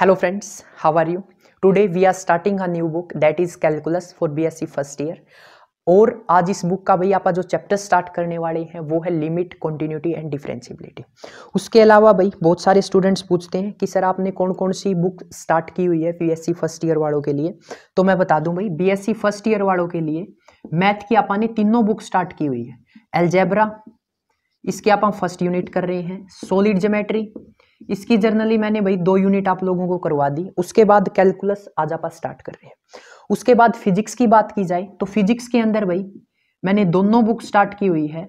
Hello friends how are you today we are starting a new book that is calculus for BSc first year और आज इस book का भाई आप जो चैप्टर स्टार्ट करने वाले हैं वो है लिमिट कंटिन्यूटी एंड डिफरेंसिबिलिटी उसके अलावा भाई बहुत सारे स्टूडेंट्स पूछते हैं कि सर आपने कौन कौन सी बुक स्टार्ट की हुई है बीएससी फर्स्ट ईयर वालों के लिए तो मैं बता दूं भाई बीएससी फर्स्ट ईयर वालों के लिए मैथ की आपने तीनों बुक स्टार्ट की हुई है एलजेब्रा इसके आप फर्स्ट यूनिट कर रहे हैं सोलिड जोमेट्री इसकी जर्नली मैंने भाई दो यूनिट आप लोगों को करवा दी उसके बाद कैलकुलस आज आप स्टार्ट कर रहे हैं उसके बाद फिजिक्स की बात की जाए तो फिजिक्स के अंदर भाई मैंने दोनों बुक स्टार्ट की हुई है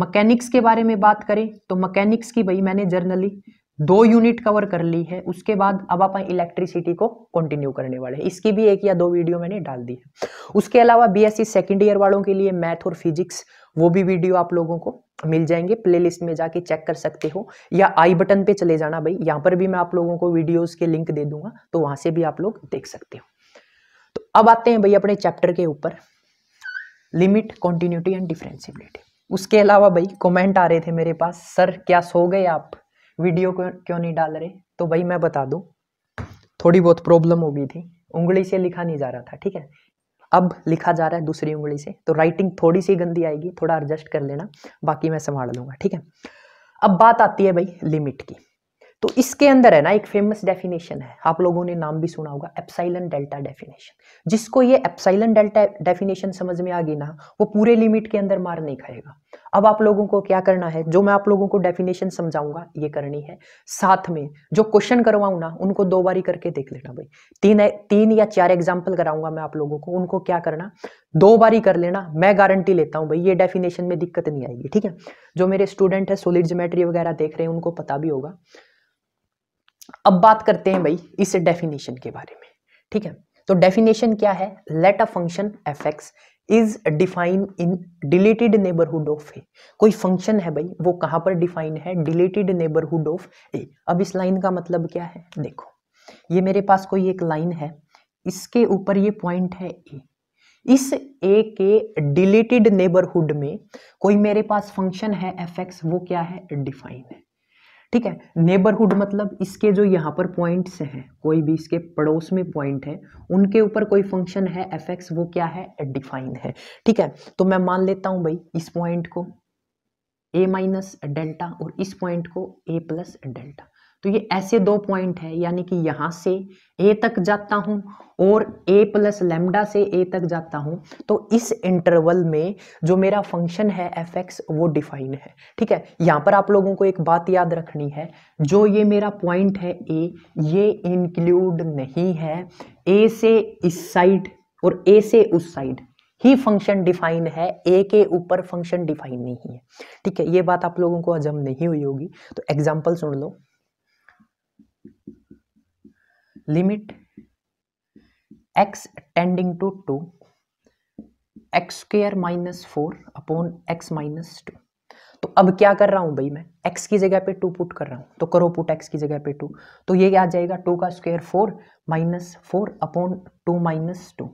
मकैनिक्स के बारे में बात करें तो मकैनिक्स की भाई मैंने जर्नली दो यूनिट कवर कर ली है उसके बाद अब आप इलेक्ट्रिसिटी को कंटिन्यू करने वाले हैं इसकी भी एक या दो वीडियो मैंने डाल दी है उसके अलावा बीएससी सेकंड ईयर वालों के लिए मैथ और फिजिक्स वो भी वीडियो आप लोगों को मिल जाएंगे प्लेलिस्ट में जाके चेक कर सकते हो या आई बटन पे चले जाना भाई यहाँ पर भी मैं आप लोगों को वीडियो के लिंक दे दूंगा तो वहां से भी आप लोग देख सकते हो तो अब आते हैं भाई अपने चैप्टर के ऊपर लिमिट कॉन्टिन्यूटी एंड डिफ्रेंसिबिलिटी उसके अलावा भाई कमेंट आ रहे थे मेरे पास सर क्या सो गए आप वीडियो को क्यों नहीं डाल रहे तो भाई मैं बता दूँ थोड़ी बहुत प्रॉब्लम हो गई थी उंगली से लिखा नहीं जा रहा था ठीक है अब लिखा जा रहा है दूसरी उंगली से तो राइटिंग थोड़ी सी गंदी आएगी थोड़ा एडजस्ट कर लेना बाकी मैं संभाल लूँगा ठीक है अब बात आती है भाई लिमिट की तो इसके अंदर है ना एक फेमस डेफिनेशन है आप लोगों ने नाम भी सुना होगा एप्साइलन डेल्टा डेफिनेशन जिसको ये एप्साइलन डेल्टा डेफिनेशन समझ में आ गई ना वो पूरे लिमिट के अंदर मार नहीं खाएगा अब आप लोगों को क्या करना है जो मैं आप लोगों को डेफिनेशन समझाऊंगा ये करनी है साथ में जो क्वेश्चन करवाऊ ना उनको दो बारी करके देख लेना भाई तीन तीन या चार एग्जाम्पल कराऊंगा मैं आप लोगों को उनको क्या करना दो बारी कर लेना मैं गारंटी लेता हूँ भाई ये डेफिनेशन में दिक्कत नहीं आएगी ठीक है जो मेरे स्टूडेंट है सोलिड जोमेट्री वगैरह देख रहे हैं उनको पता भी होगा अब बात करते हैं भाई इस डेफिनेशन के बारे में ठीक है तो डेफिनेशन क्या है let a function f x is define in deleted neighbourhood of a कोई फंक्शन है भाई वो कहां पर डिफाइन है डिलेटेड नेबरहुड ऑफ ए अब इस लाइन का मतलब क्या है देखो ये मेरे पास कोई एक लाइन है इसके ऊपर ये पॉइंट है ए इस ए के डिलेटेड नेबरहुड में कोई मेरे पास फंक्शन है एफ एक्स वो क्या है डिफाइन है ठीक है नेबरहुड मतलब इसके जो यहाँ पर पॉइंट्स हैं कोई भी इसके पड़ोस में पॉइंट है उनके ऊपर कोई फंक्शन है एफ एक्स वो क्या है डिफाइंड है ठीक है तो मैं मान लेता हूँ भाई इस पॉइंट को ए माइनस डेल्टा और इस पॉइंट को ए प्लस डेल्टा तो ये ऐसे दो पॉइंट है यानी कि यहां से ए तक जाता हूं और ए प्लस लेमडा से ए तक जाता हूं तो इस इंटरवल में जो मेरा फंक्शन है एफ एक्स वो डिफाइन है ठीक है यहां पर आप लोगों को एक बात याद रखनी है जो ये मेरा पॉइंट है ए ये इंक्लूड नहीं है ए से इस साइड और ए से उस साइड ही फंक्शन डिफाइन है ए के ऊपर फंक्शन डिफाइन नहीं है ठीक है ये बात आप लोगों को हजम नहीं हुई होगी तो एग्जाम्पल सुन लो limit x tending to two x square minus four upon x minus two तो अब क्या कर रहा हूं भाई मैं x की जगह पे टू पुट कर रहा हूं तो करो पुट x की जगह पे टू तो ये क्या आ जाएगा टू का square four minus four upon two minus two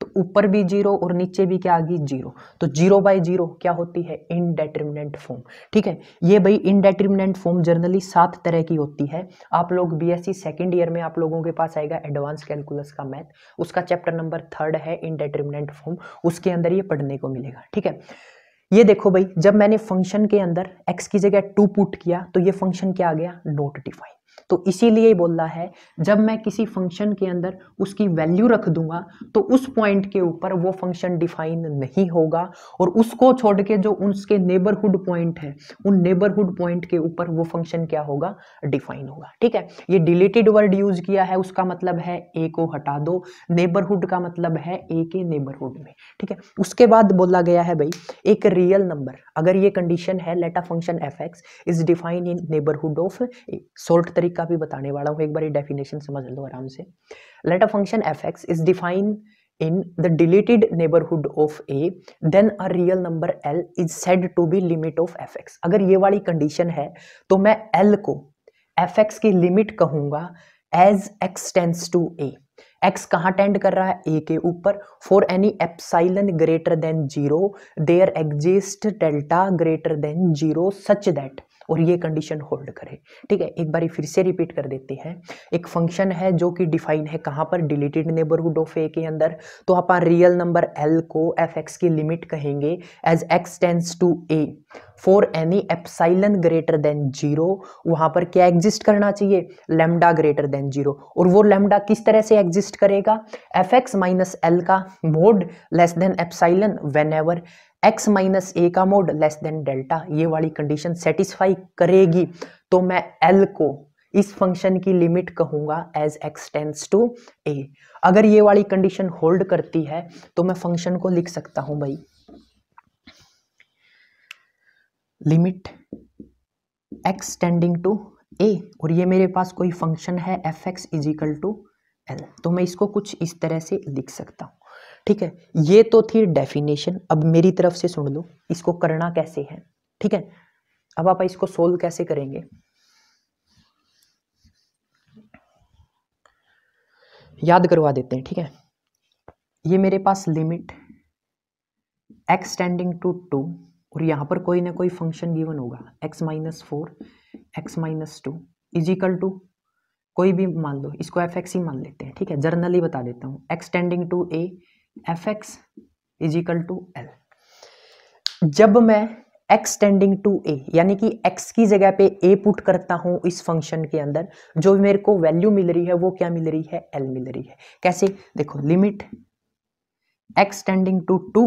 तो ऊपर भी जीरो और नीचे भी क्या आ गई जीरो तो जीरो बाय जीरो क्या होती है इनडेटर्मिनेंट फॉर्म ठीक है ये भाई इनडेटर्मिनेंट फॉर्म जनरली सात तरह की होती है आप लोग बीएससी सेकंड ईयर में आप लोगों के पास आएगा एडवांस कैलकुलस का मैथ उसका चैप्टर नंबर थर्ड है इनडेटर्मिनेंट फॉर्म उसके अंदर ये पढ़ने को मिलेगा ठीक है ये देखो भाई जब मैंने फंक्शन के अंदर एक्स की जगह टू पुट किया तो ये फंक्शन क्या आ गया नोट डिफाइन तो इसीलिए बोल रहा है जब मैं किसी फंक्शन के अंदर उसकी वैल्यू रख दूंगा तो उस पॉइंट के ऊपर वो फंक्शन डिफाइन नहीं होगा और उसको छोड़ के जो उसके नेबरहुड पॉइंट है उन नेबरहुड पॉइंट के ऊपर वो फंक्शन क्या होगा डिफाइन होगा ठीक है ये डिलीटेड वर्ड यूज किया है उसका मतलब है ए को हटा दो नेबरहुड का मतलब है ए के नेबरहुड में ठीक है उसके बाद बोला गया है भाई एक रियल नंबर अगर ये कंडीशन है let a function f x is define in neighbourhood of a सोल्ट तरीका भी बताने वाला हूँ एक बार ये डेफिनेशन समझ लो आराम से let a function f x is define in the deleted neighbourhood of a then a real number L is said to be limit of f x अगर ये वाली कंडीशन है तो मैं एल को एफ एक्स की लिमिट कहूंगा as x tends to a x कहाँ टेंड कर रहा है a के ऊपर for any epsilon greater than zero there exist delta greater than zero such that और ये कंडीशन होल्ड करे ठीक है एक बार फिर से रिपीट कर देते हैं एक फंक्शन है जो कि डिफाइन है कहाँ पर डिलीटेड नेबरहुड ऑफ ए के अंदर तो आप रियल नंबर एल को एफ एक्स की लिमिट कहेंगे as x tends to a for any epsilon greater than zero वहाँ पर क्या एग्जिस्ट करना चाहिए लेमडा ग्रेटर देन जीरो और वो लेमडा किस तरह से एग्जिस्ट करेगा एफ एक्स माइनस एल का mod less than epsilon whenever x minus a का मोड लेस देन डेल्टा ये वाली कंडीशन सेटिस्फाई करेगी तो मैं l को इस फंक्शन की लिमिट कहूंगा as x tends to a अगर ये वाली कंडीशन होल्ड करती है तो मैं फंक्शन को लिख सकता हूं भाई limit x tending to a और ये मेरे पास कोई फंक्शन है f x is equal to L तो मैं इसको कुछ इस तरह से लिख सकता हूं ठीक है ये तो थी डेफिनेशन अब मेरी तरफ से सुन लो इसको करना कैसे है ठीक है अब आप इसको सोल्व कैसे करेंगे याद करवा देते हैं ठीक है ये मेरे पास limit x tending to two और यहां पर कोई ना कोई फंक्शन गिवन होगा x minus four x minus two is equal to two भी मान लो इसको एफ एक्स ही मान लेते हैं ठीक है जर्नली बता देता हूँ x tending to a f x is equal to l जब मैं एक्स टेंडिंग टू ए यानी कि एक्स की जगह पे ए पुट करता हूं इस फंक्शन के अंदर जो मेरे को वैल्यू मिल रही है वो क्या मिल रही है एल मिल रही है कैसे देखो limit x tending to two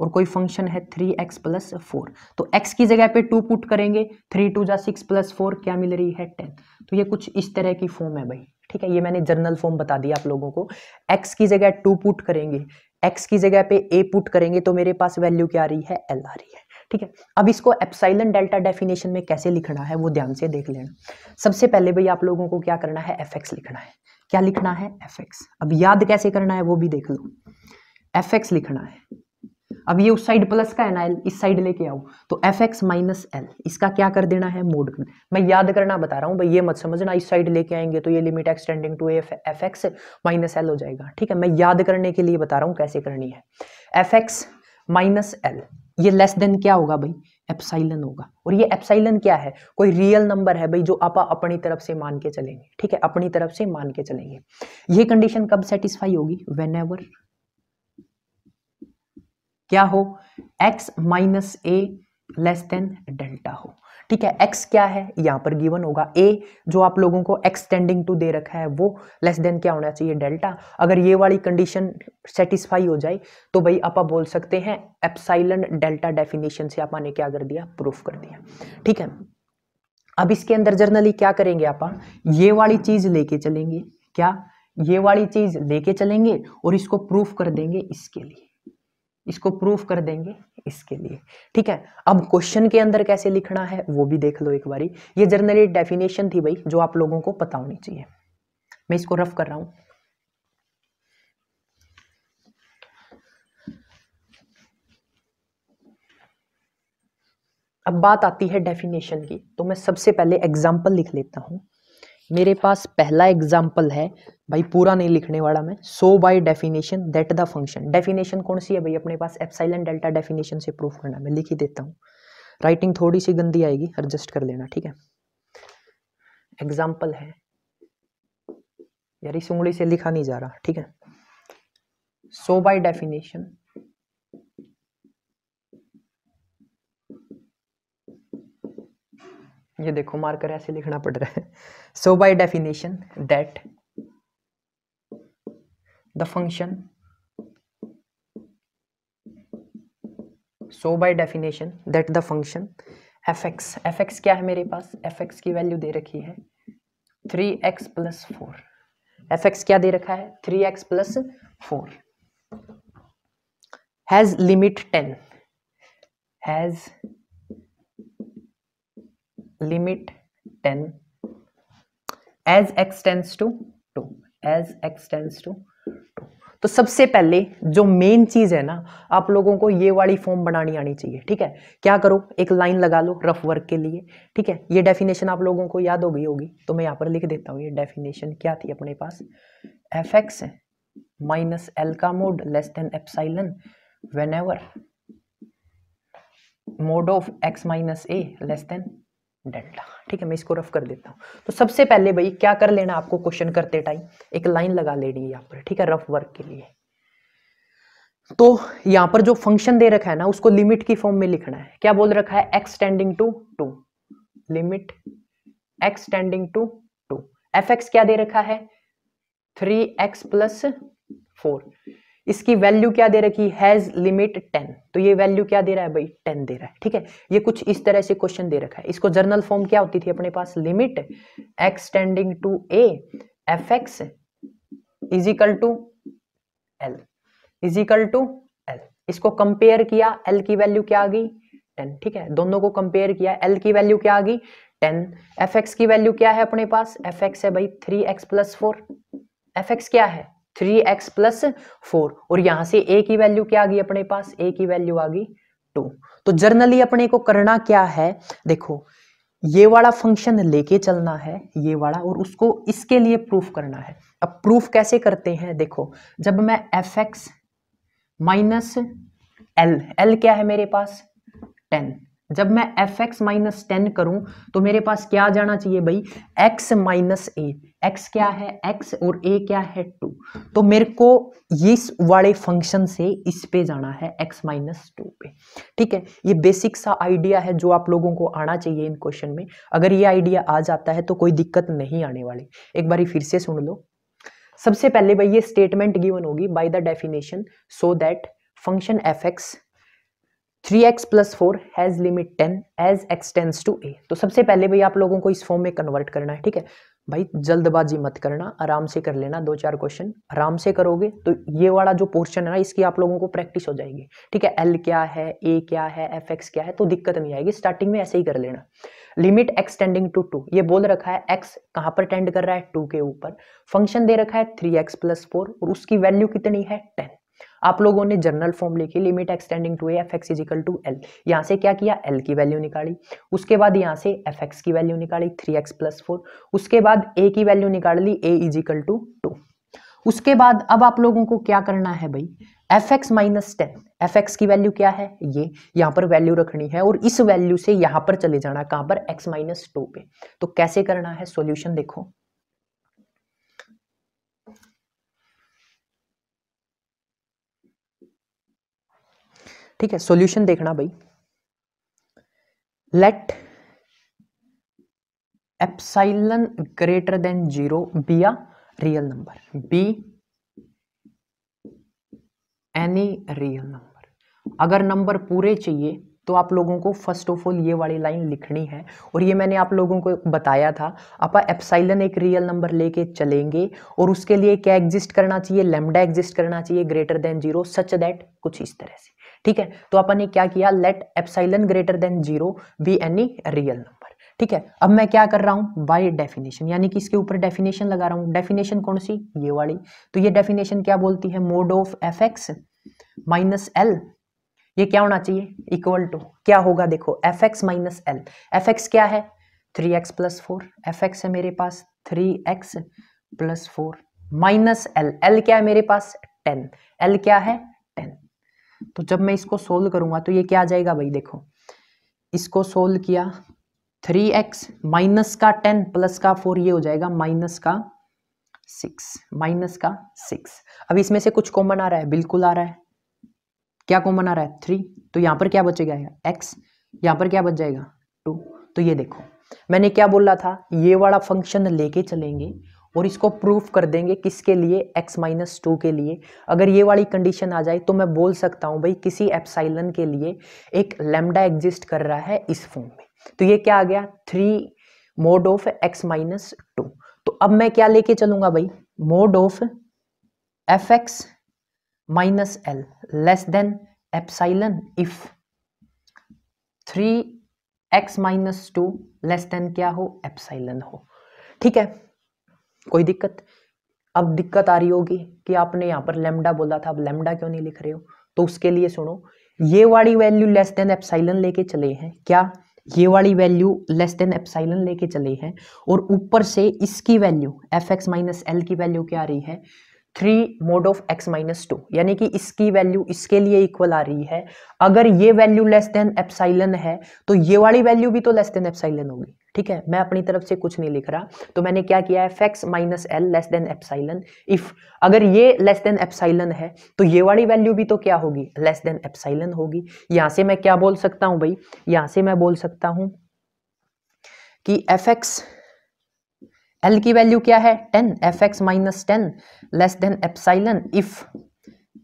और कोई फंक्शन है थ्री एक्स प्लस फोर तो एक्स की जगह पे टू पुट करेंगे थ्री टू जा सिक्स प्लस फोर क्या मिल रही है टेन तो ये कुछ इस तरह की फॉर्म है भाई ठीक है ये मैंने जर्नल फॉर्म बता दिया आप लोगों को एक्स की जगह टू पुट करेंगे एक्स की जगह पे ए पुट करेंगे तो मेरे पास वैल्यू क्या आ रही है एल आ रही है ठीक है अब इसको एप्साइलन डेल्टा डेफिनेशन में कैसे लिखना है वो ध्यान से देख लेना सबसे पहले भाई आप लोगों को क्या करना है एफ एक्स लिखना है क्या लिखना है एफ एक्स अब याद कैसे करना है वो भी देख लो एफ एक्स लिखना है अब ये उस साइड प्लस का है ना एल इस साइड लेके आओ तो एफ एक्स माइनस एल इसका क्या कर देना है मोड कर मैं याद करना बता रहा हूँ भाई ये मत समझना इस साइड लेके आएंगे तो ये limit extending to f f x minus l हो जाएगा ठीक है मैं याद करने के लिए बता रहा हूँ कैसे करनी है एफ एक्स माइनस एल ये लेस देन क्या होगा भाई एप्साइलन होगा और ये एप्साइलन क्या है कोई रियल नंबर है भाई जो आप अपनी तरफ से मान के चलेंगे ठीक है अपनी तरफ से मान के चलेंगे ये कंडीशन कब सेटिस्फाई होगी वेन एवर क्या हो x minus a less than delta हो ठीक है x क्या है यहाँ पर गिवन होगा a जो आप लोगों को एक्सटेंडिंग टू दे रखा है वो लेस देन क्या होना चाहिए डेल्टा अगर ये वाली कंडीशन सेटिस्फाई हो जाए तो भाई आप बोल सकते हैं एप्साइलन डेल्टा डेफिनेशन से आपने क्या कर दिया प्रूफ कर दिया ठीक है अब इसके अंदर जर्नली क्या करेंगे आप ये वाली चीज लेके चलेंगे क्या ये वाली चीज लेके चलेंगे और इसको प्रूफ कर देंगे इसके लिए इसको प्रूफ कर देंगे इसके लिए ठीक है अब क्वेश्चन के अंदर कैसे लिखना है वो भी देख लो एक बारी ये जर्नली डेफिनेशन थी भाई जो आप लोगों को पता होनी चाहिए मैं इसको रफ कर रहा हूं अब बात आती है डेफिनेशन की तो मैं सबसे पहले एग्जाम्पल लिख लेता हूं मेरे पास पहला एग्जाम्पल है भाई पूरा नहीं लिखने वाला मैं so by definition that the function definition कौन सी है भाई अपने पास एप्साइलन डेल्टा डेफिनेशन से प्रूफ करना मैं लिख ही देता हूँ राइटिंग थोड़ी सी गंदी आएगी एडजस्ट कर लेना ठीक है एग्जाम्पल है यार इस उंगली से लिखा नहीं जा रहा ठीक है सो बाई डेफिनेशन ये देखो मार्कर ऐसे लिखना पड़ रहा है so by definition that the function so by definition that the function fx fx क्या है मेरे पास fx की वैल्यू दे रखी है 3x x plus four F क्या दे रखा है 3x x plus four has limit 10 has limit 10 as x tends to two as x tends to two तो सबसे पहले जो मेन चीज है ना आप लोगों को ये वाली फॉर्म बनानी आनी चाहिए ठीक है क्या करो एक लाइन लगा लो रफ वर्क के लिए ठीक है ये डेफिनेशन आप लोगों को याद हो गई होगी तो मैं यहाँ पर लिख देता हूँ ये डेफिनेशन क्या थी अपने पास एफ एक्स माइनस एल का mod less than epsilon whenever mod of x minus a less than delta ठीक है मैं इसको रफ कर देता हूँ तो सबसे पहले भाई क्या कर लेना आपको क्वेश्चन करते टाइम एक लाइन लगा लेनी है यहाँ पर ठीक है रफ वर्क के लिए तो यहाँ पर जो फंक्शन दे रखा है ना उसको लिमिट की फॉर्म में लिखना है क्या बोल रखा है x tending to two limit x tending to two f x क्या दे रखा है थ्री एक्स प्लस फोर इसकी वैल्यू क्या दे रखी हैज लिमिट टेन तो ये वैल्यू क्या दे रहा है भाई टेन दे रहा है ठीक है ये कुछ इस तरह से क्वेश्चन दे रखा है इसको जर्नल फॉर्म क्या होती थी अपने पास limit extending to a f x is equal to l is equal to l इसको कंपेयर किया एल की वैल्यू क्या आ गई टेन ठीक है दोनों को कंपेयर किया एल की वैल्यू क्या आ गई टेन एफ एक्स की वैल्यू क्या है अपने पास एफ एक्स है भाई three x plus four f x क्या है थ्री एक्स प्लस फोर और यहां से ए की वैल्यू क्या आ गई अपने पास ए की वैल्यू आ गई टू तो जर्नली अपने को करना क्या है देखो ये वाला फंक्शन लेके चलना है ये वाला और उसको इसके लिए प्रूफ करना है अब प्रूफ कैसे करते हैं देखो जब मैं f x minus L L क्या है मेरे पास टेन जब मैं एफ एक्स माइनस टेन करूं तो मेरे पास क्या आ जाना चाहिए भाई एक्स माइनस ए एक्स क्या है एक्स और ए क्या है टू तो मेरे को इस वाले फंक्शन से इस पे जाना है एक्स माइनस टू पे ठीक है ये बेसिक सा आइडिया है जो आप लोगों को आना चाहिए इन क्वेश्चन में अगर ये आइडिया आ जाता है तो कोई दिक्कत नहीं आने वाली एक बार फिर से सुन लो सबसे पहले भाई ये स्टेटमेंट गिवन होगी by the definition so that function f x three x plus four has limit ten as x tends to a तो सबसे पहले भाई आप लोगों को इस फॉर्म में कन्वर्ट करना है ठीक है भाई जल्दबाजी मत करना आराम से कर लेना दो चार क्वेश्चन आराम से करोगे तो ये वाला जो पोर्शन है ना इसकी आप लोगों को प्रैक्टिस हो जाएगी ठीक है एल क्या है ए क्या है एफ एक्स क्या है तो दिक्कत नहीं आएगी स्टार्टिंग में ऐसे ही कर लेना लिमिट एक्सटेंडिंग टू टू ये बोल रखा है एक्स कहाँ पर टेंड कर रहा है टू के ऊपर फंक्शन दे रखा है थ्री एक्स प्लस फोर और उसकी वैल्यू कितनी है टेन आप लोगों ने जनरल फॉर्म लिखी limit extending to f x is equal to l यहाँ से क्या किया एल की वैल्यू निकाली उसके बाद यहाँ से एफ एक्स की वैल्यू निकाली थ्री एक्स प्लस फोर उसके बाद ए की वैल्यू निकाल ली ए इजिकल टू टू उसके बाद अब आप लोगों को क्या करना है भाई f x minus ten f x की वैल्यू क्या है ये यहाँ पर वैल्यू रखनी है और इस वैल्यू से यहाँ पर चले जाना कहाँ पर एक्स माइनस टू पे तो कैसे करना है सॉल्यूशन देखो ठीक है सॉल्यूशन देखना भाई let epsilon greater than zero be a real number be any real number अगर नंबर पूरे चाहिए तो आप लोगों को फर्स्ट ऑफ ऑल ये वाली लाइन लिखनी है और ये मैंने आप लोगों को बताया था आप एप्साइलन एक रियल नंबर लेके चलेंगे और उसके लिए क्या एग्जिस्ट करना चाहिए लेमडा एग्जिस्ट करना चाहिए greater than zero such that कुछ इस तरह से ठीक है तो अपन ने क्या किया let epsilon greater than zero be any real number ठीक है अब मैं क्या कर रहा हूँ बाय डेफिनेशन यानी कि इसके ऊपर डेफिनेशन लगा रहा हूँ डेफिनेशन कौन सी ये वाली तो ये डेफिनेशन क्या बोलती है mod of f x minus l ये क्या होना चाहिए इक्वल टू क्या होगा देखो f x minus l f x क्या है three x plus four f x है मेरे पास three x plus four minus L L क्या है मेरे पास टेन एल क्या है टेन तो जब मैं इसको सोल्व करूँगा तो ये क्या आ जाएगा भाई देखो इसको सोल्व किया थ्री एक्स माइनस का टेन प्लस का फोर ये हो जाएगा माइनस का सिक्स माइनस का सिक्स अब इसमें से कुछ कॉमन आ रहा है बिल्कुल आ रहा है क्या कॉमन आ रहा है थ्री तो यहाँ पर क्या बचेगा एक्स यहाँ पर क्या बच जाएगा टू तो ये देखो मैंने क्या बोला था ये वाला फंक्शन लेके चलेंगे और इसको प्रूफ कर देंगे किसके लिए x माइनस टू के लिए अगर ये वाली कंडीशन आ जाए तो मैं बोल सकता हूँ भाई किसी एप्साइलन के लिए एक लेमडा एग्जिस्ट कर रहा है इस फॉर्म में तो ये क्या आ गया three mod of x minus two तो अब मैं क्या लेके चलूंगा भाई mod of f x minus L less than epsilon if three x minus two less than क्या हो एप्साइलन हो ठीक है कोई दिक्कत अब दिक्कत आ रही होगी कि आपने यहाँ पर लेमडा बोला था अब लेमडा क्यों नहीं लिख रहे हो तो उसके लिए सुनो ये वाली वैल्यू लेस देन एप्साइलन लेके चले हैं क्या ये वाली वैल्यू लेस देन एप्साइलन लेके चले हैं और ऊपर से इसकी value f x minus l की वैल्यू क्या आ रही है three mod of x minus two यानी कि इसकी वैल्यू इसके लिए इक्वल आ रही है अगर ये वैल्यू लेस देन एप्साइलन है तो ये वाली वैल्यू भी तो लेस देन एप्साइलन होगी ठीक है मैं अपनी तरफ से कुछ नहीं लिख रहा तो मैंने क्या किया है f x minus L less than epsilon if अगर ये लेस देन एप्साइलन है तो ये वाली वैल्यू भी तो क्या होगी लेस देन एप्साइलन होगी यहां से मैं क्या बोल सकता हूं भाई यहां से मैं बोल सकता हूं कि एफ एक्स एल की वैल्यू क्या है ten f x minus ten less than epsilon if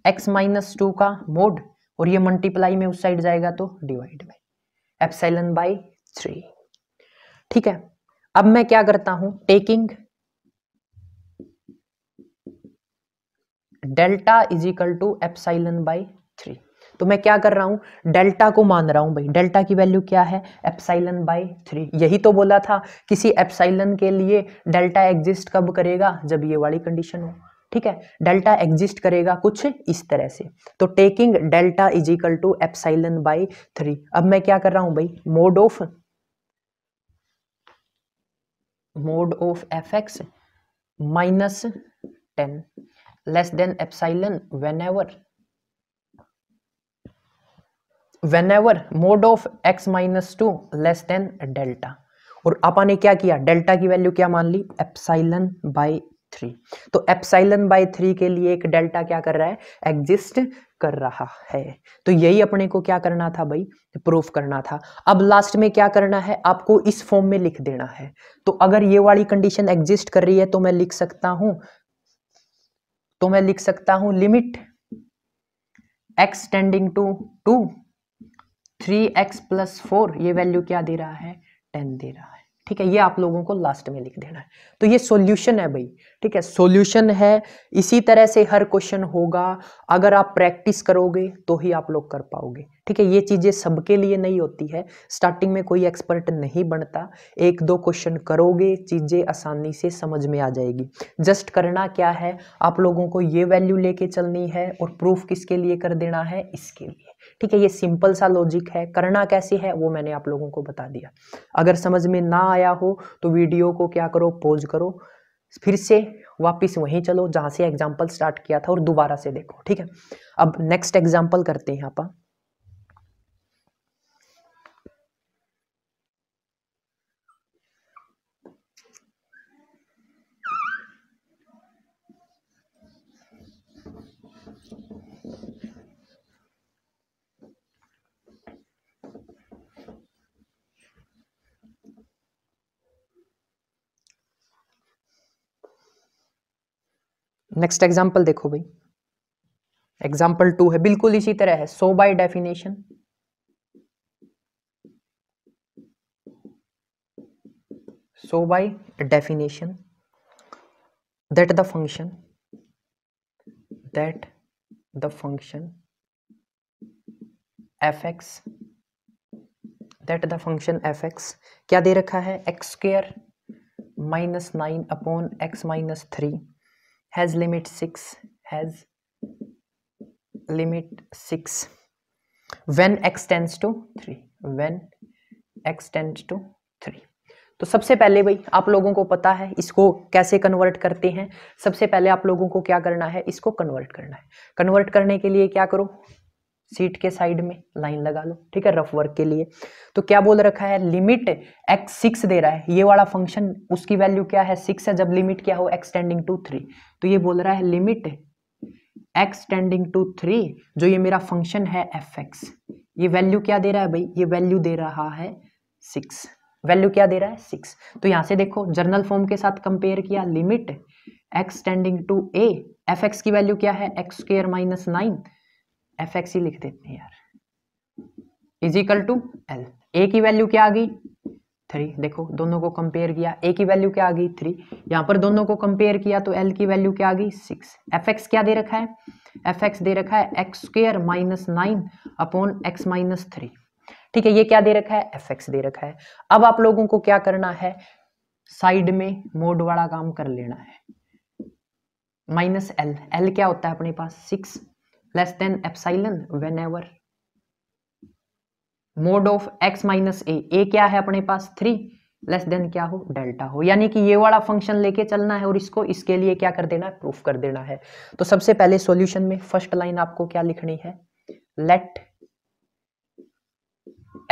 x minus two का मोड और ये मल्टीप्लाई में उस साइड जाएगा तो divide by epsilon by three ठीक है अब मैं क्या करता हूं taking delta is equal to epsilon by three तो मैं क्या कर रहा हूँ डेल्टा को मान रहा हूँ भाई डेल्टा की वैल्यू क्या है एप्साइलन बाई थ्री यही तो बोला था किसी एप्साइलन के लिए डेल्टा एग्जिस्ट कब करेगा जब ये वाली कंडीशन हो ठीक है डेल्टा एग्जिस्ट करेगा कुछ इस तरह से तो taking delta is equal to epsilon by three अब मैं क्या कर रहा हूँ भाई mod of mod of f x minus ten less than epsilon whenever whenever mod of x minus two less than delta और अपा ने क्या किया डेल्टा की वैल्यू क्या मान ली एप्साइलन बाई थ्री तो एप्साइलन बाई थ्री के लिए एक डेल्टा क्या कर रहा है एग्जिस्ट कर रहा है तो यही अपने को क्या करना था भाई प्रूफ करना था अब लास्ट में क्या करना है आपको इस फॉर्म में लिख देना है तो अगर ये वाली कंडीशन एग्जिस्ट कर रही है तो मैं लिख सकता हूं तो मैं लिख सकता हूं limit x tending to two three x plus four ये वैल्यू क्या दे रहा है टेन दे रहा है ठीक है ये आप लोगों को लास्ट में लिख देना है तो ये सॉल्यूशन है भाई ठीक है सॉल्यूशन है इसी तरह से हर क्वेश्चन होगा अगर आप प्रैक्टिस करोगे तो ही आप लोग कर पाओगे ठीक है ये चीज़ें सबके लिए नहीं होती है स्टार्टिंग में कोई एक्सपर्ट नहीं बनता एक दो क्वेश्चन करोगे चीज़ें आसानी से समझ में आ जाएगी जस्ट करना क्या है आप लोगों को ये वैल्यू लेके चलनी है और प्रूफ किसके लिए कर देना है इसके लिए ठीक है ये सिंपल सा लॉजिक है करना कैसे है वो मैंने आप लोगों को बता दिया अगर समझ में ना आया हो तो वीडियो को क्या करो पोज करो फिर से वापस वहीं चलो जहाँ से एग्जाम्पल स्टार्ट किया था और दोबारा से देखो ठीक है अब नेक्स्ट एग्जाम्पल करते हैं आप हाँ। नेक्स्ट एग्जाम्पल देखो भाई एग्जाम्पल टू है बिल्कुल इसी तरह है so by definition so by definition that the function that the function fx that the function fx क्या दे रखा है x square minus nine upon x minus three has limit six has limit six when x to three when x to three तो सबसे पहले भाई आप लोगों को पता है इसको कैसे कन्वर्ट करते हैं सबसे पहले आप लोगों को क्या करना है इसको कन्वर्ट करना है कन्वर्ट करने के लिए क्या करो सीट के साइड में लाइन लगा लो ठीक है रफ वर्क के लिए तो क्या बोल रखा है लिमिट एक्स सिक्स दे रहा है ये वाला फंक्शन उसकी वैल्यू क्या है सिक्स है जब लिमिट क्या हो एक्सटेंडिंग टू थ्री तो ये बोल रहा है limit x tending to three जो ये मेरा फंक्शन है एफ एक्स ये वैल्यू क्या दे रहा है भाई ये वैल्यू दे रहा है सिक्स वैल्यू क्या दे रहा है सिक्स तो यहाँ से देखो जर्नल फॉर्म के साथ कंपेयर किया limit x tending to a f x की वैल्यू क्या है x square minus nine f x ही लिख देते हैं यार इजिकल टू एल ए की वैल्यू क्या आ गई थ्री देखो दोनों को कंपेयर किया ए की वैल्यू क्या आ गई थ्री यहाँ पर दोनों को कंपेयर किया तो एल की वैल्यू क्या आ गई सिक्स एफ एक्स क्या दे रखा है एफ एक्स दे रखा है x square minus nine upon x minus three ठीक है ये क्या दे रखा है एफ एक्स दे रखा है अब आप लोगों को क्या करना है साइड में मोड वाला काम कर लेना है माइनस एल एल क्या होता है अपने पास six less than epsilon whenever mod of x minus a a क्या है अपने पास थ्री लेस देन क्या हो डेल्टा हो यानी कि ये वाला फंक्शन लेके चलना है और इसको इसके लिए क्या कर देना है प्रूफ कर देना है तो सबसे पहले सॉल्यूशन में फर्स्ट लाइन आपको क्या लिखनी है let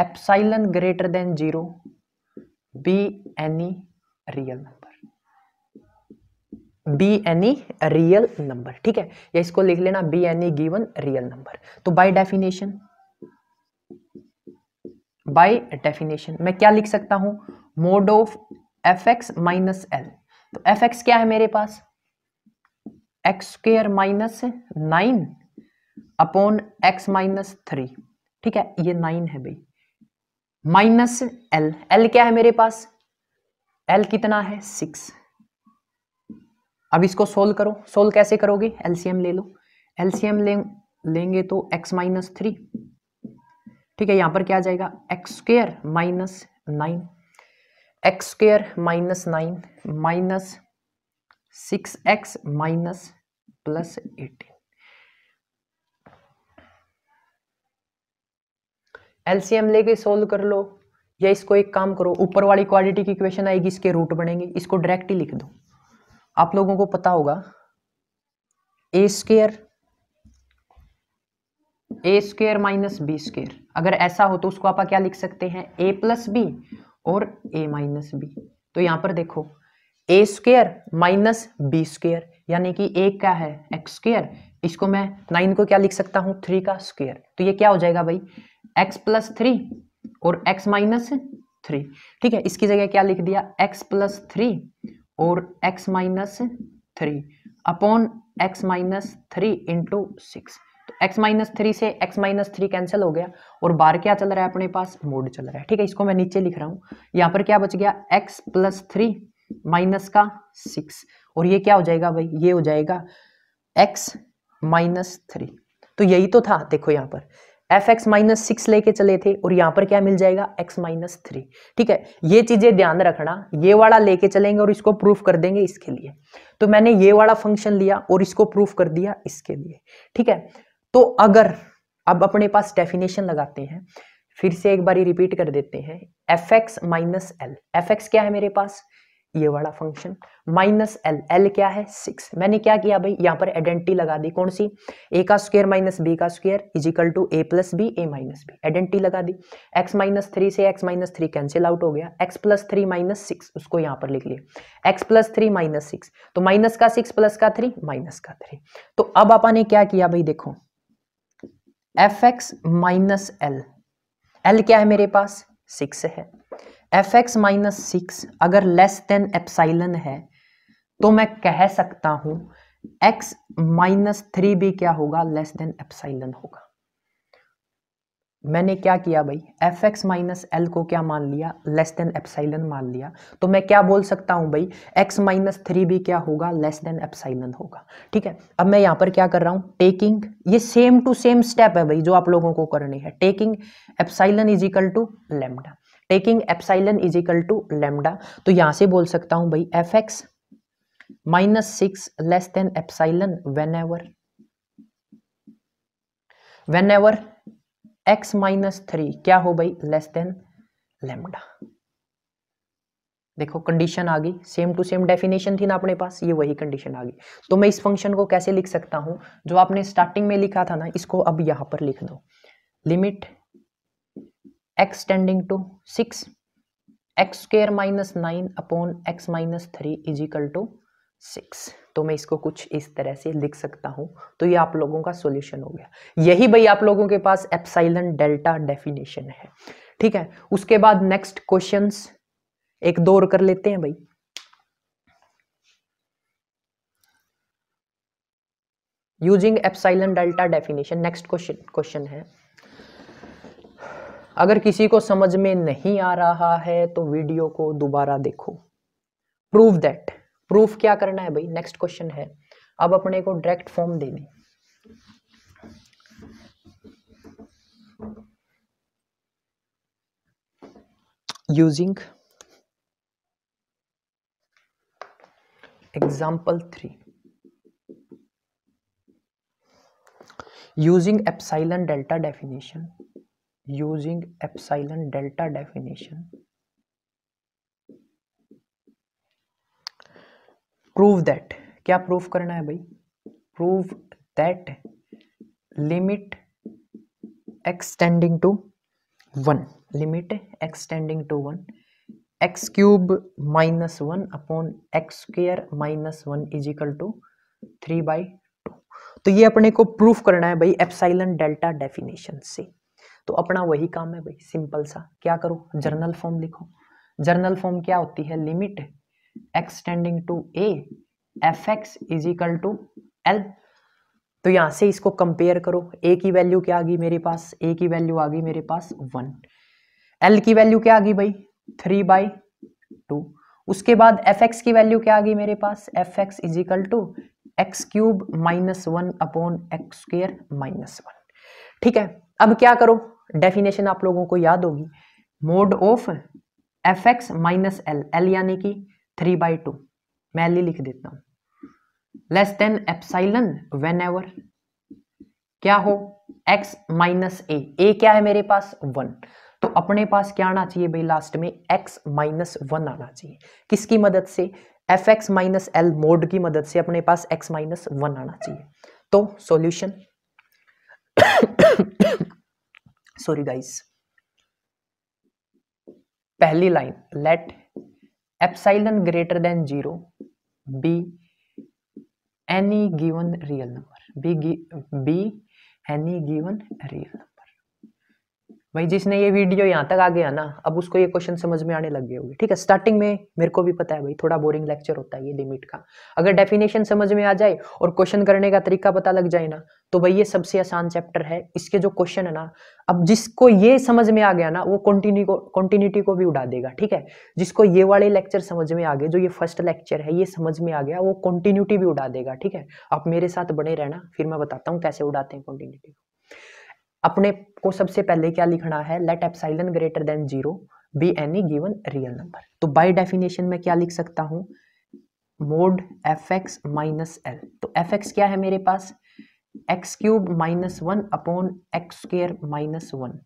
epsilon greater than zero be any real be any real number ठीक है या इसको लिख लेना be any given real number तो बाय डेफिनेशन बाय डेफिनेशन मैं क्या लिख सकता हूं mod of f x minus L तो एफ एक्स क्या है मेरे पास x square minus nine upon x minus three ठीक है ये नाइन है भाई माइनस एल एल क्या है मेरे पास एल कितना है सिक्स अब इसको सोल्व करो सोल्व कैसे करोगे एलसीएम ले लो एलसीएम ले लेंगे तो एक्स माइनस थ्री ठीक है यहां पर क्या आ जाएगा x square minus nine x square minus nine minus six x minus plus eighteen LCM लेके सोल्व कर लो या इसको एक काम करो ऊपर वाली क्वालिटी की इक्वेशन आएगी इसके रूट बनेंगे इसको डायरेक्ट ही लिख दो आप लोगों को पता होगा a square a square minus b square अगर ऐसा हो तो उसको आप क्या लिख सकते हैं ए प्लस बी और ए माइनस बी तो यहां पर देखो a square minus b square यानी कि ए क्या है एक्स स्केयर इसको मैं नाइन को क्या लिख सकता हूं थ्री का स्केयर तो ये क्या हो जाएगा भाई एक्स प्लस थ्री और एक्स माइनस थ्री ठीक है इसकी जगह क्या लिख दिया एक्स प्लस थ्री और x minus three upon x minus three into six तो x माइनस थ्री से x माइनस थ्री कैंसिल हो गया और बार क्या चल रहा है अपने पास मोड चल रहा है ठीक है इसको मैं नीचे लिख रहा हूँ यहाँ पर क्या बच गया x प्लस थ्री माइनस का सिक्स और ये क्या हो जाएगा भाई ये हो जाएगा x माइनस थ्री तो यही तो था देखो यहाँ पर एफ एक्स माइनस सिक्स लेके चले थे और यहाँ पर क्या मिल जाएगा x माइनस थ्री ठीक है ये चीज़ें ध्यान रखना ये वाला लेके चलेंगे और इसको प्रूफ कर देंगे इसके लिए तो मैंने ये वाला फंक्शन लिया और इसको प्रूफ कर दिया इसके लिए ठीक है तो अगर अब अपने पास डेफिनेशन लगाते हैं फिर से एक बार रिपीट कर देते हैं f x minus l f x क्या है मेरे पास ये वाला फंक्शन माइनस एल एल क्या है सिक्स मैंने क्या किया भाई यहाँ पर आइडेंटिटी लगा दी कौन सी ए का स्क्वायर माइनस बी का square is equal to a plus b a minus b identity लगा दी एक्स माइनस थ्री से x minus three cancel out हो गया x plus three minus six उसको यहाँ पर लिख लिया x plus three minus six तो माइनस का सिक्स प्लस का थ्री माइनस का थ्री तो अब आपने क्या किया भाई देखो f x minus L L क्या है मेरे पास सिक्स है एफ एक्स माइनस सिक्स अगर लेस देन एप्साइलन है तो मैं कह सकता हूं एक्स माइनस थ्री भी क्या होगा लेस देन एप्साइलन होगा मैंने क्या किया भाई एफ एक्स माइनस एल को क्या मान लिया लेस देन एप्साइलन मान लिया तो मैं क्या बोल सकता हूं भाई एक्स माइनस थ्री भी क्या होगा लेस देन एप्साइलन होगा ठीक है अब मैं यहां पर क्या कर रहा हूं टेकिंग ये सेम टू सेम स्टेप है भाई जो आप लोगों को करनी है taking epsilon is equal to lambda taking epsilon is equal to lambda तो यहां से बोल सकता हूं भाई f x minus six less than epsilon whenever whenever x minus three क्या हो भाई लेस देन लेमडा देखो कंडीशन आ गई सेम टू सेम डेफिनेशन थी ना अपने पास ये वही कंडीशन आ गई तो मैं इस फंक्शन को कैसे लिख सकता हूं जो आपने स्टार्टिंग में लिखा था ना इसको अब यहां पर लिख दो limit x tending to six x square minus nine upon x minus three is equal to six तो मैं इसको कुछ इस तरह से लिख सकता हूं तो ये आप लोगों का सॉल्यूशन हो गया यही भाई आप लोगों के पास एप्साइलन डेल्टा डेफिनेशन है ठीक है उसके बाद नेक्स्ट क्वेश्चन एक दो और कर लेते हैं भाई using epsilon delta definition next question question है अगर किसी को समझ में नहीं आ रहा है तो वीडियो को दोबारा देखो प्रूफ दैट प्रूफ क्या करना है भाई नेक्स्ट क्वेश्चन है अब अपने को डायरेक्ट फॉर्म देने using example three using epsilon delta definition using epsilon delta definition prove that क्या प्रूफ करना है भाई prove that limit extending to one limit extending to one x cube minus one upon x square minus one is equal to three by two तो ये अपने को proof करना है भाई एप्साइलन डेल्टा डेफिनेशन से तो अपना वही काम है भाई सिंपल सा क्या करो जर्नल फॉर्म लिखो जर्नल फॉर्म क्या होती है limit extending to a f x is equal to L तो यहाँ से इसको कंपेयर करो ए की वैल्यू क्या आ गई मेरे पास ए की वैल्यू आ गई मेरे पास वन एल की वैल्यू क्या आ गई भाई थ्री बाई टू उसके बाद एफ एक्स की वैल्यू क्या आ गई मेरे पास f x is equal to x cube minus one upon x square minus one ठीक है अब क्या करो डेफिनेशन आप लोगों को याद होगी mod of f x minus L L यानी कि थ्री बाई टू मैं एल ही लिख देता हूं less than epsilon whenever क्या हो एक्स माइनस ए ए क्या है मेरे पास वन तो अपने पास क्या आना चाहिए भाई लास्ट में x माइनस वन आना चाहिए किसकी मदद से f x minus L mod की मदद से अपने पास x माइनस वन आना चाहिए तो सॉल्यूशन सॉरी गाइस पहली line let epsilon greater than zero be any given real number be be any given real number भाई जिसने ये वीडियो यहाँ तक आ गया ना अब उसको ये क्वेश्चन समझ में आने लग गए होंगे ठीक है स्टार्टिंग में मेरे को भी पता है भाई थोड़ा बोरिंग लेक्चर होता है ये लिमिट का अगर डेफिनेशन समझ में आ जाए और क्वेश्चन करने का तरीका पता लग जाए ना तो भाई ये सबसे आसान चैप्टर है इसके जो क्वेश्चन है ना अब जिसको ये समझ में आ गया ना वो कॉन्टिन्यू को कॉन्टिन्यूटी को भी उड़ा देगा ठीक है जिसको ये वाले लेक्चर समझ में आ गए जो ये फर्स्ट लेक्चर है ये समझ में आ गया वो कॉन्टिन्यूटी भी उड़ा देगा ठीक है आप मेरे साथ बने रहना फिर मैं बताता हूँ कैसे उड़ाते हैं कॉन्टिन्यूटी अपने को सबसे पहले क्या लिखना है let epsilon greater than zero be any given real number तो बाय डेफिनेशन में क्या लिख सकता हूँ mod f x minus L तो एफ एक्स क्या है मेरे पास x cube minus one upon x square minus one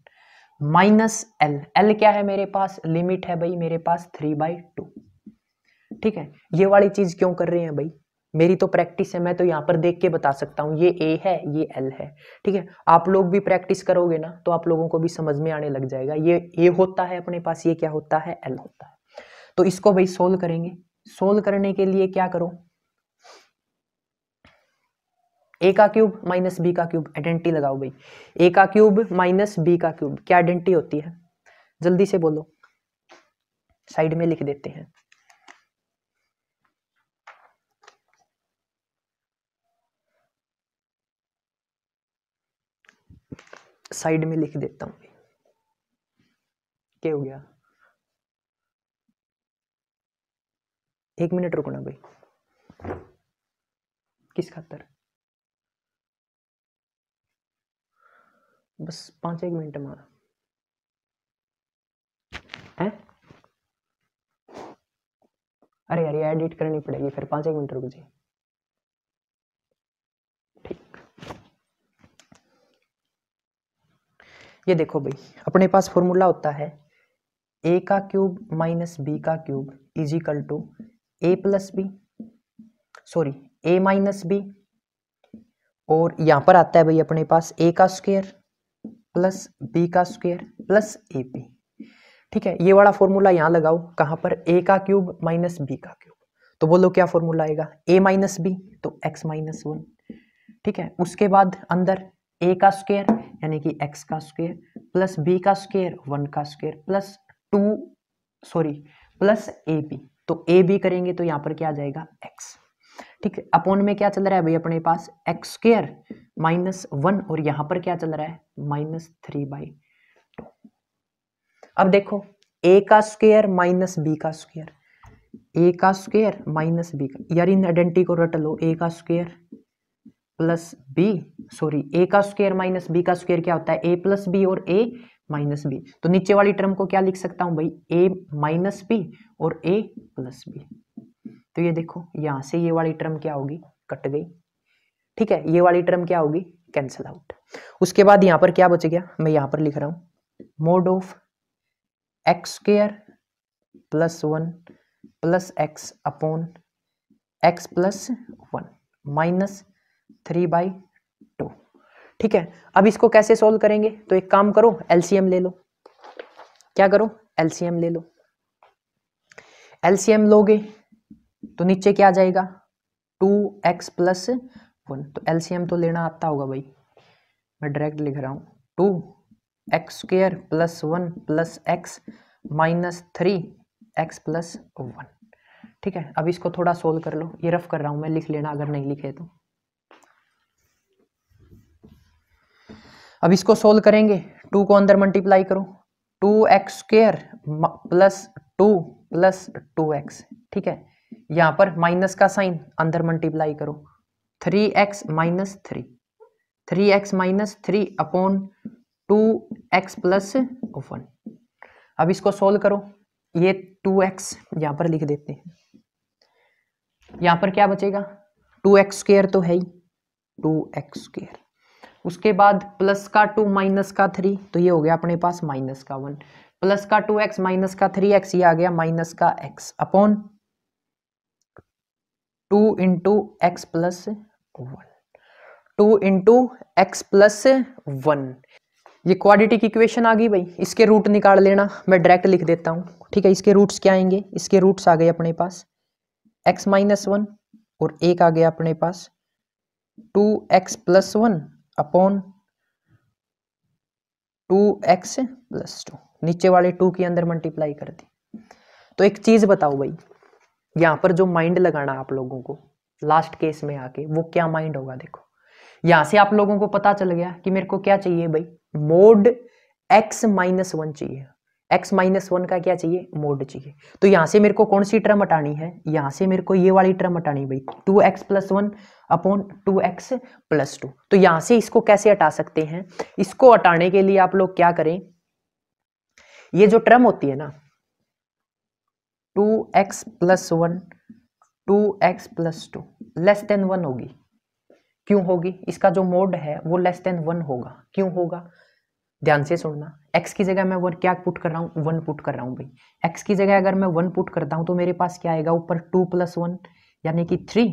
minus L L क्या है मेरे पास लिमिट है भाई मेरे पास थ्री बाई टू ठीक है ये वाली चीज क्यों कर रहे हैं भाई मेरी तो प्रैक्टिस है मैं तो यहाँ पर देख के बता सकता हूँ ये ए है ये एल है ठीक है आप लोग भी प्रैक्टिस करोगे ना तो आप लोगों को भी समझ में आने लग जाएगा ये ए होता है अपने पास ये क्या होता है एल होता है तो इसको भाई सोल्व करेंगे सोल्व करने के लिए क्या करो ए का क्यूब माइनस बी का क्यूब आइडेंटिटी लगाओ भाई ए का क्यूब माइनस बी का क्यूब क्या आइडेंटिटी होती है जल्दी से बोलो साइड में लिख देते हैं साइड में लिख देता हूं क्या हो गया एक मिनट रुकना भाई किस खातर बस पांच एक मिनट मारा है अरे अरे एडिट करनी पड़ेगी फिर पांच एक मिनट रुक जाए ये देखो भाई अपने पास फॉर्मूला होता है ए का क्यूब माइनस बी का cube is equal to a plus b sorry a minus b और यहाँ पर आता है भाई अपने पास ए का स्क्वेयर प्लस बी का स्क्वेयर प्लस ए पी ठीक है ये वाला फॉर्मूला यहाँ लगाओ कहाँ पर ए का क्यूब माइनस बी का क्यूब तो बोलो क्या फॉर्मूला आएगा ए माइनस बी तो एक्स माइनस वन ठीक है उसके बाद अंदर ए का स्क्वेयर यानी कि एक्स का स्क्वेयर प्लस बी का स्क्वेयर वन का square plus two sorry plus a b तो ए बी करेंगे तो यहाँ पर क्या आ जाएगा एक्स ठीक है अपोन में क्या चल रहा है भाई अपने पास एक्स स्क्र माइनस वन और यहाँ पर क्या चल रहा है माइनस थ्री बाई टू अब देखो ए का स्क्वेयर माइनस बी का स्क्वेयर ए का स्क्वेयर माइनस बी का यार इन आइडेंटिटी को रट लो ए का square plus b sorry a का स्क्वेयर माइनस बी का स्क्वेयर क्या होता है ए प्लस बी और ए माइनस बी तो नीचे वाली टर्म को क्या लिख सकता हूं भाई ए माइनस बी और ए प्लस बी तो ये देखो यहां से ये वाली टर्म क्या होगी कट गई ठीक है ये वाली टर्म क्या होगी कैंसिल आउट उसके बाद यहां पर क्या बच गया मैं यहां पर लिख रहा हूं mod of x square plus one plus x upon x plus one minus three by two ठीक है अब इसको कैसे सोल्व करेंगे तो एक काम करो एलसीएम ले लो क्या करो एलसीएम ले लो एलसीएम लोगे तो नीचे क्या आ जाएगा टू एक्स प्लस वन तो एलसीएम तो लेना आता होगा भाई मैं डायरेक्ट लिख रहा हूं two x square plus one plus x minus three x plus one ठीक है अब इसको थोड़ा सोल्व कर लो ये रफ कर रहा हूं मैं लिख लेना अगर नहीं लिखे तो अब इसको सोल्व करेंगे टू को अंदर मल्टीप्लाई करो two x square plus two plus two x ठीक है यहाँ पर माइनस का साइन अंदर मल्टीप्लाई करो three x minus three three x minus three upon two x plus one अब इसको सोल्व करो ये टू एक्स यहाँ पर लिख देते हैं यहाँ पर क्या बचेगा टू एक्स स्क्र तो है ही टू एक्स स्क्र उसके बाद प्लस का टू माइनस का थ्री तो ये हो गया अपने पास माइनस का वन प्लस का टू एक्स माइनस का थ्री एक्स ये आ गया माइनस का x upon two into x plus one two into x plus one ये क्वाड्रेटिक इक्वेशन आ गई भाई इसके रूट निकाल लेना मैं डायरेक्ट लिख देता हूँ ठीक है इसके रूट्स क्या आएंगे इसके रूट्स आ गए अपने पास एक्स माइनस वन और एक आ गया अपने पास two x plus one upon two x plus two नीचे वाले टू के अंदर मल्टीप्लाई कर दी तो एक चीज बताओ भाई यहां पर जो माइंड लगाना आप लोगों को लास्ट केस में आके वो क्या माइंड होगा देखो यहां से आप लोगों को पता चल गया कि मेरे को क्या चाहिए भाई मोड एक्स माइनस वन चाहिए x माइनस वन का क्या चाहिए मोड चाहिए तो यहाँ से मेरे को कौन सी टर्म हटानी है यहाँ से मेरे को ये वाली टर्म हटानी भाई two x plus one upon two x plus two तो यहाँ से इसको कैसे हटा सकते हैं इसको हटाने के लिए आप लोग क्या करें ये जो टर्म होती है ना two x plus one two x plus two less than one होगी क्यों होगी इसका जो मोड है वो लेस देन वन होगा क्यों होगा ध्यान से सुनना एक्स की जगह मैं वन क्या पुट कर रहा हूँ वन पुट कर रहा हूँ भाई एक्स की जगह अगर मैं वन पुट करता हूँ तो मेरे पास क्या आएगा ऊपर टू प्लस वन यानी कि थ्री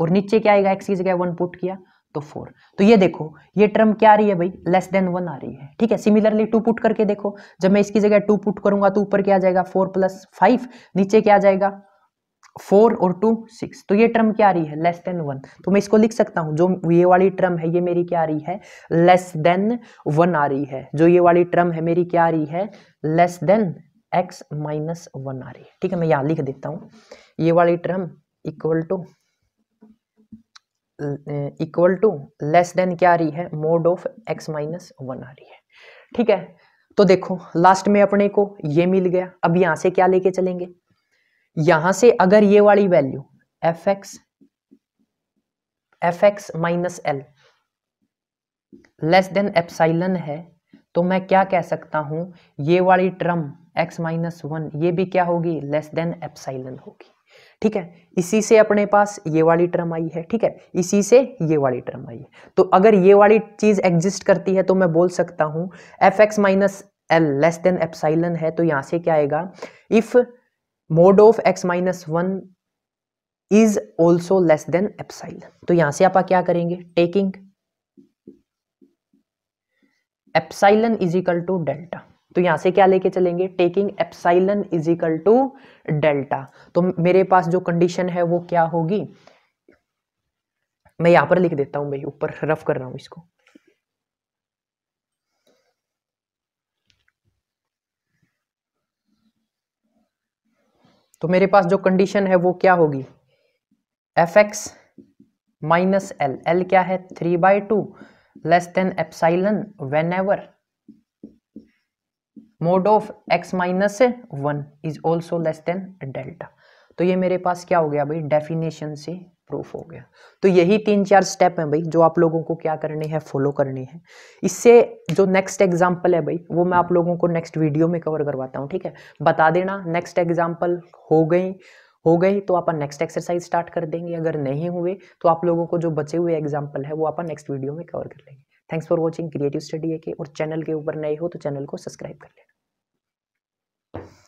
और नीचे क्या आएगा एक्स की जगह वन पुट किया तो फोर तो ये देखो ये टर्म क्या आ रही है भाई लेस देन वन आ रही है ठीक है सिमिलरली टू पुट करके देखो जब मैं इसकी जगह टू पुट करूंगा तो ऊपर क्या आ जाएगा फोर प्लस फाइव नीचे क्या आ जाएगा फोर और टू सिक्स तो ये टर्म क्या आ रही है लेस देन वन तो मैं इसको लिख सकता हूँ जो ये वाली टर्म है ये मेरी क्या आ रही है लेस देन वन आ रही है जो ये वाली टर्म है मेरी क्या आ रही है less than x minus one आ रही है ठीक है मैं यहाँ लिख देता हूँ ये वाली term equal to equal to less than क्या आ रही है mod of x minus one आ रही है ठीक है तो देखो लास्ट में अपने को ये मिल गया अब यहाँ से क्या लेके चलेंगे यहां से अगर ये वाली value f x f x minus L less than epsilon है तो मैं क्या कह सकता हूं ये वाली ट्रम x माइनस वन ये भी क्या होगी लेस देन एप्साइलन होगी ठीक है इसी से अपने पास ये वाली टर्म आई है ठीक है इसी से ये वाली टर्म आई है तो अगर ये वाली चीज एग्जिस्ट करती है तो मैं बोल सकता हूं f x minus L less than epsilon है तो यहां से क्या आएगा if mod of x minus one is also less than epsilon तो यहां से आप क्या करेंगे taking epsilon is equal to delta तो यहां से क्या लेके चलेंगे taking epsilon is equal to delta तो मेरे पास जो कंडीशन है वो क्या होगी मैं यहां पर लिख देता हूं भाई ऊपर रफ कर रहा हूं इसको तो मेरे पास जो कंडीशन है वो क्या होगी f x minus L L क्या है three by two less than epsilon whenever mod of x minus one is also less than delta तो ये मेरे पास क्या हो गया भाई डेफिनेशन से प्रूफ हो गया तो यही तीन चार स्टेप हैं भाई जो आप लोगों को क्या करने हैं फॉलो करने हैं इससे जो नेक्स्ट एग्जाम्पल है भाई वो मैं आप लोगों को नेक्स्ट वीडियो में कवर करवाता हूँ ठीक है बता देना नेक्स्ट एग्जाम्पल हो गई हो गई तो आप नेक्स्ट एक्सरसाइज स्टार्ट कर देंगे अगर नहीं हुए तो आप लोगों को जो बचे हुए एग्जाम्पल है वो आप नेक्स्ट वीडियो में कवर कर लेंगे thanks for watching creative study के और चैनल के ऊपर नए हो तो चैनल को सब्सक्राइब कर लेना